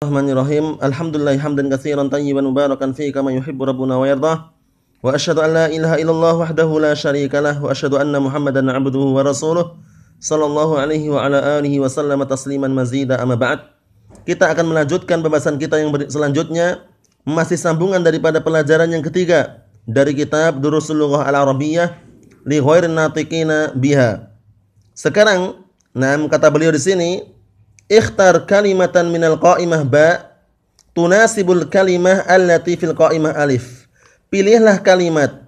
Bismillahirrahmanirrahim. Alhamdulillah hamdan katsiran tayyiban mubarakan fi kama yuhibbu rabbuna wa yardah. Wa asyhadu an la ilaha illallah wahdahu la syarika lah wa asyhadu anna Muhammadan abduhu wa rasuluh sallallahu alaihi wa ala alihi wa sallama tasliman mazida amma ba'd. Kita akan melanjutkan pembahasan kita yang selanjutnya masih sambungan daripada pelajaran yang ketiga dari kitab Durusul Lughah Al-Arabiyyah li ghairin natiqina biha. Sekarang, nah kata beliau di sini ikhtar kalimatan minal qa'imah ba tunasibul kalimah allati fil qa'imah alif. Pilihlah kalimat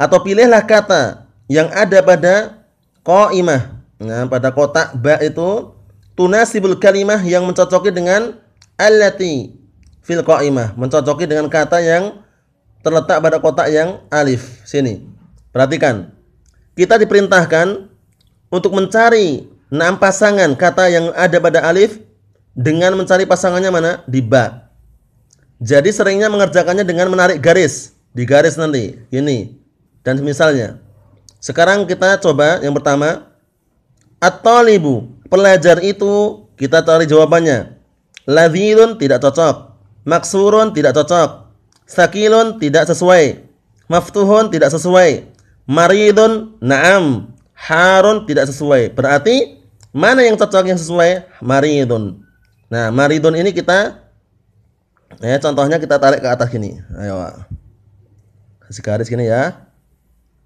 atau pilihlah kata yang ada pada qa'imah. Nah, pada kotak ba itu tunasibul kalimah yang mencocoki dengan allati fil qa'imah, mencocoki dengan kata yang terletak pada kotak yang alif. Sini. Perhatikan. Kita diperintahkan untuk mencari enam pasangan kata yang ada pada alif dengan mencari pasangannya mana? Di ba. Jadi seringnya mengerjakannya dengan menarik garis. Di garis nanti. Ini. Dan misalnya. Sekarang kita coba yang pertama. atau ibu Pelajar itu kita cari jawabannya. lazilun tidak cocok. Maksurun tidak cocok. Sakilun tidak sesuai. Maftuhun tidak sesuai. Maridun naam. Harun tidak sesuai. Berarti Mana yang cocok yang sesuai? Maridun. Nah, maridun ini kita ya contohnya kita tarik ke atas gini. Ayo. Kasih garis gini ya.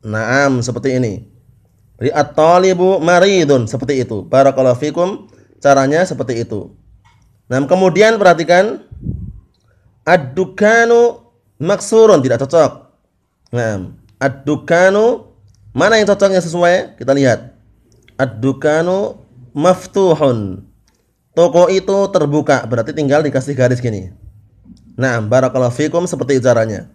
Naam seperti ini. Jadi at-talibu maridun seperti itu. Barakallahu fikum. Caranya seperti itu. Nah, kemudian perhatikan Adukanu dukanu maksurun tidak cocok. Nah, Adukanu, mana yang cocok yang sesuai? Kita lihat. Adukanu maftuhun. Toko itu terbuka, berarti tinggal dikasih garis gini. Nah, barakallahu fikum seperti caranya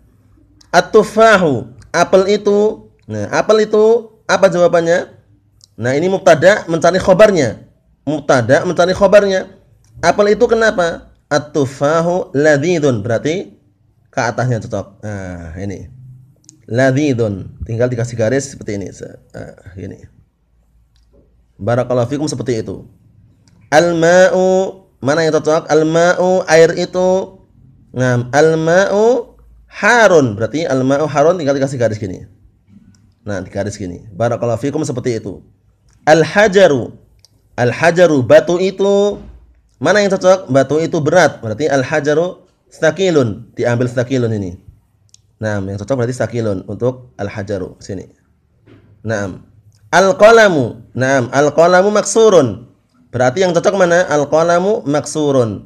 Atufahu apel itu. Nah, apel itu apa jawabannya? Nah, ini mubtada mencari khobarnya. Mubtada mencari khobarnya. Apel itu kenapa? Atufahu tufahu berarti ke atasnya cocok. Nah, ini. Ladzidun, tinggal dikasih garis seperti ini. Nah, ini. Barakallahu fikum seperti itu. Al-ma'u mana yang cocok? Al-ma'u air itu. Nah, al-ma'u harun berarti al-ma'u harun tinggal dikasih garis gini. Nah, di garis gini. Barakallahu fikum seperti itu. Al-hajaru. Al-hajaru batu itu mana yang cocok? Batu itu berat. Berarti al-hajaru stakilun. Diambil stakilun ini. Nah, yang cocok berarti stakilun untuk al-hajaru sini. Nah, Al-qalamu. Naam, al-qalamu maksurun. Berarti yang cocok mana? Al-qalamu maksurun.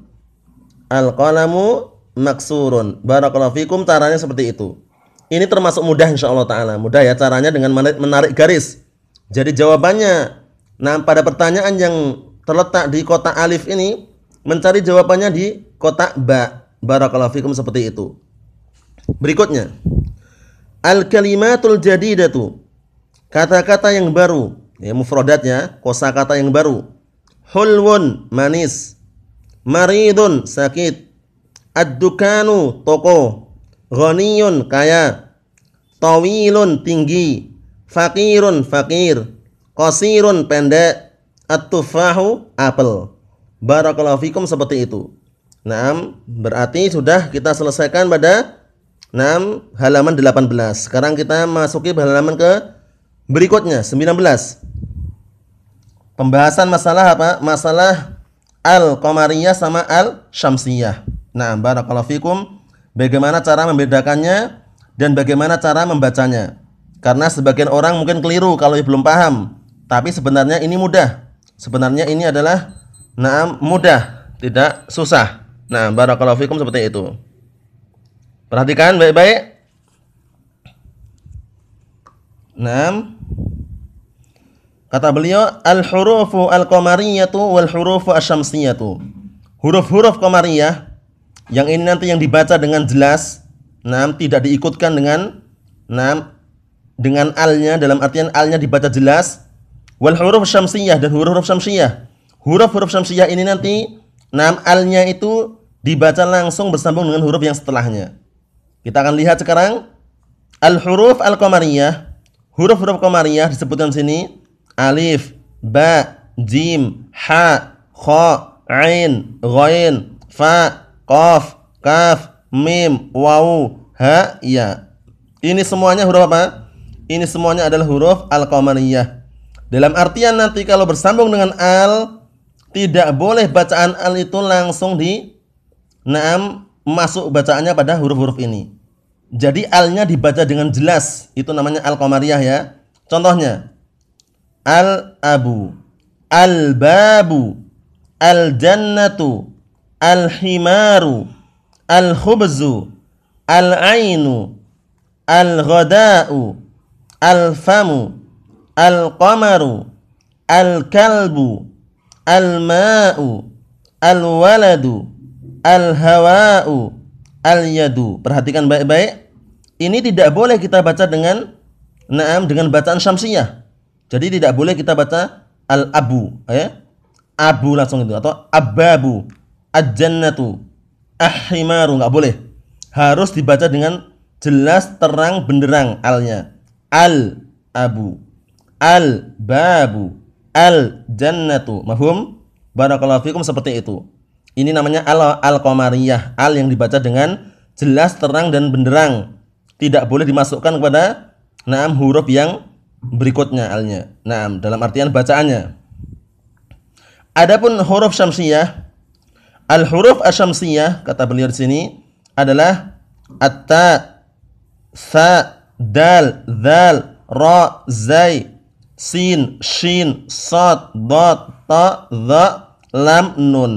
Al-qalamu maksurun. Barakallahu fikum caranya seperti itu. Ini termasuk mudah insya insyaallah taala. Mudah ya caranya dengan menarik garis. Jadi jawabannya nah pada pertanyaan yang terletak di kotak alif ini mencari jawabannya di kotak ba. Barakallahu fikum seperti itu. Berikutnya. Al-kalimatul jadidatu Kata-kata yang baru, ya mufradatnya, kosakata yang baru. Hulwun manis, maridun sakit, adukanu toko, ghaniyun kaya, tawilun tinggi, fakirun fakir, qasirun pendek, atufahu apel. Barakallahu fikum seperti itu. Naam, berarti sudah kita selesaikan pada 6 halaman 18. Sekarang kita masuki halaman ke Berikutnya 19. Pembahasan masalah apa? Masalah al-qamariyah sama al-syamsiyah. Nah, barakallahu fikum. Bagaimana cara membedakannya dan bagaimana cara membacanya? Karena sebagian orang mungkin keliru kalau belum paham. Tapi sebenarnya ini mudah. Sebenarnya ini adalah naam mudah, tidak susah. Nah, barakallahu fikum seperti itu. Perhatikan baik-baik. Naam. Kata beliau al-hurufu al-qamariyatu wal hurufu asy-syamsiyatu. Huruf-huruf qamariyah yang ini nanti yang dibaca dengan jelas, nam tidak diikutkan dengan nam dengan alnya dalam artian alnya dibaca jelas wal huruf syamsiyah dan huruf-huruf syamsiyah. Huruf-huruf syamsiyah ini nanti nam alnya itu dibaca langsung bersambung dengan huruf yang setelahnya. Kita akan lihat sekarang al-huruf al-qamariyah huruf-huruf komariah disebutkan sini alif, ba, jim, ha, kho ain, ghain, fa, qaf, kaf, mim, Wau, ha, ya. Ini semuanya huruf apa? Ini semuanya adalah huruf al-qamariyah. Dalam artian nanti kalau bersambung dengan al tidak boleh bacaan al itu langsung di naam masuk bacaannya pada huruf-huruf ini. Jadi alnya dibaca dengan jelas. Itu namanya al-qamariyah ya. Contohnya al-abu, al-babu, al-jannatu, al-himaru, al-khubzu, al-ainu, al-ghada'u, al-famu, al-qamaru, al-kalbu, al-ma'u, al-waladu, al-hawa'u, al-yadu. Perhatikan baik-baik ini tidak boleh kita baca dengan naam dengan bacaan syamsiyah. Jadi tidak boleh kita baca al-abu, ya. Abu langsung itu atau ababu, ajannatu, ahimaru nggak boleh. Harus dibaca dengan jelas terang benderang alnya. Al abu, al babu, al jannatu. Mahum? Barakallahu fikum seperti itu. Ini namanya al al qamariyah, al yang dibaca dengan jelas terang dan benderang tidak boleh dimasukkan kepada naam huruf yang berikutnya alnya. Naam dalam artian bacaannya. Adapun huruf syamsiyah al huruf asyamsiyah kata beliau di sini adalah atta sa dal dal ra zai sin shin sad dot ta za lam nun.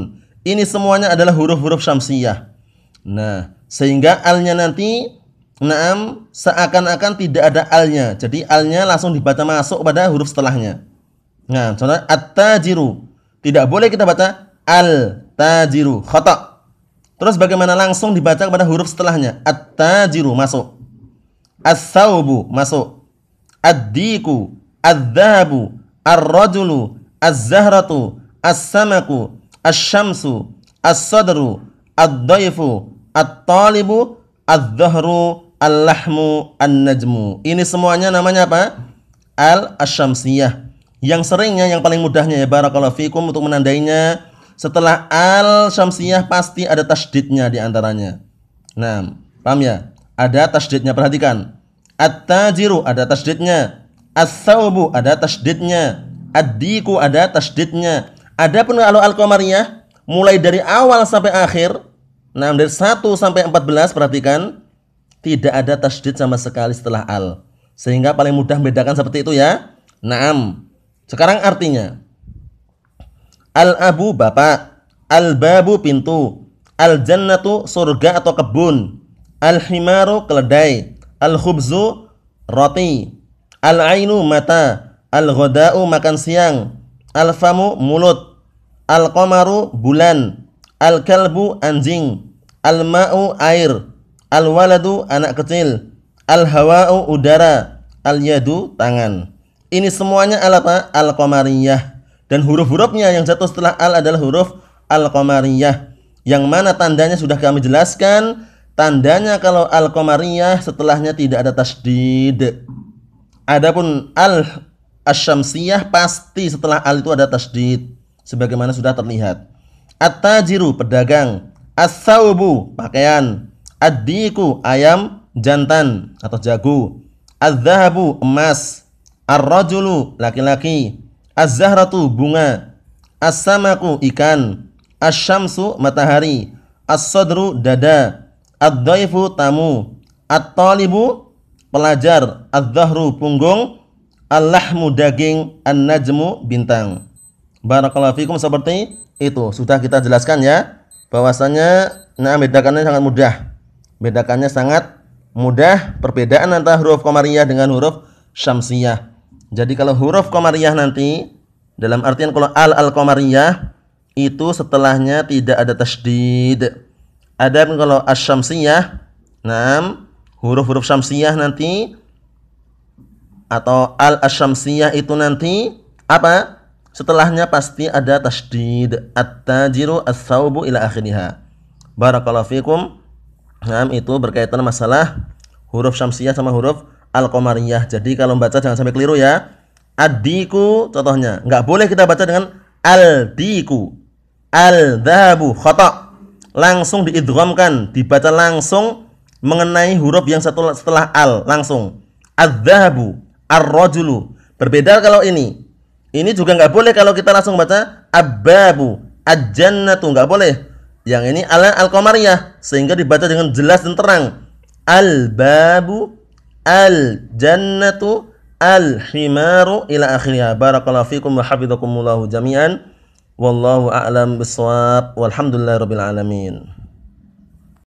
Ini semuanya adalah huruf-huruf syamsiyah. Nah, sehingga alnya nanti Naam seakan-akan tidak ada alnya. Jadi alnya langsung dibaca masuk pada huruf setelahnya. Nah, contohnya at-tajiru. Tidak boleh kita baca al-tajiru. Khata. Terus bagaimana langsung dibaca pada huruf setelahnya? At-tajiru masuk. As-saubu masuk. Ad-diku, ad dhabu ar-rajulu, az-zahratu, as-samaku, as-syamsu, as-sadru, ad-daifu, at-talibu, az-zahru, Al-Lahmu An-Najmu. Ini semuanya namanya apa? Al-Asyamsiyah. Yang seringnya, yang paling mudahnya ya Barakallahu Fikum untuk menandainya. Setelah Al-Syamsiyah pasti ada tasdidnya diantaranya. Nah, paham ya? Ada tasdidnya, perhatikan. At-tajiru ada tasdidnya. as sawbu ada tasdidnya. Ad-diku ada tasdidnya. Adapun kalau al-qamariyah mulai dari awal sampai akhir, nah dari 1 sampai 14 perhatikan tidak ada tasdid sama sekali setelah al. Sehingga paling mudah membedakan seperti itu ya. Naam. Sekarang artinya. Al-abu bapak, al-babu pintu, al-jannatu surga atau kebun, al-himaru keledai, al-khubzu roti, al-ainu mata, al-ghada'u makan siang, al-famu mulut, al-qamaru bulan, al-kalbu anjing, al-ma'u air, Al-waladu anak kecil. Al-hawa'u udara. Al-yadu tangan. Ini semuanya al apa? Al-qamariyah. Dan huruf-hurufnya yang jatuh setelah al adalah huruf al-qamariyah. Yang mana tandanya sudah kami jelaskan. Tandanya kalau al-qamariyah setelahnya tidak ada tasdid. Adapun al asyamsiyah pasti setelah al itu ada tasdid sebagaimana sudah terlihat. At-tajiru pedagang, as-saubu pakaian, Ad-diku ayam jantan atau jago. Az-zahabu emas. Ar-rajulu laki-laki. Az-zahratu bunga. As-samaku ikan. As-syamsu matahari. As-sadru dada. Ad-daifu tamu. At-talibu pelajar. Az-zahru punggung. Allahmu daging. An-najmu bintang. Barakallahu fikum seperti itu. Sudah kita jelaskan ya. Bahwasanya nah bedakannya sangat mudah. Bedakannya sangat mudah perbedaan antara huruf komariah dengan huruf syamsiah. Jadi kalau huruf komariah nanti dalam artian kalau al al komariah itu setelahnya tidak ada tasdid. Ada kalau asyamsiyah, nam huruf-huruf syamsiyah nanti atau al asyamsiyah itu nanti apa? Setelahnya pasti ada tasdid. At-tajiru as-saubu ila akhiriha. Barakallahu fikum. Nah, itu berkaitan masalah huruf syamsiah sama huruf al-qamariyah. Jadi kalau membaca jangan sampai keliru ya. Adiku contohnya, nggak boleh kita baca dengan aldiku. Al-dhabu khata. Langsung diidghamkan, dibaca langsung mengenai huruf yang satu setelah al langsung. Adzahabu, ar-rajulu. Berbeda kalau ini. Ini juga nggak boleh kalau kita langsung baca ababu, ad tuh nggak boleh. Yang ini ala al-qamariyah sehingga dibaca dengan jelas dan terang. Al-babu al-jannatu al-himaru ila akhirnya. Barakallahu fikum wa hafizakumullahu jami'an. Wallahu a'lam bissawab. rabbil alamin.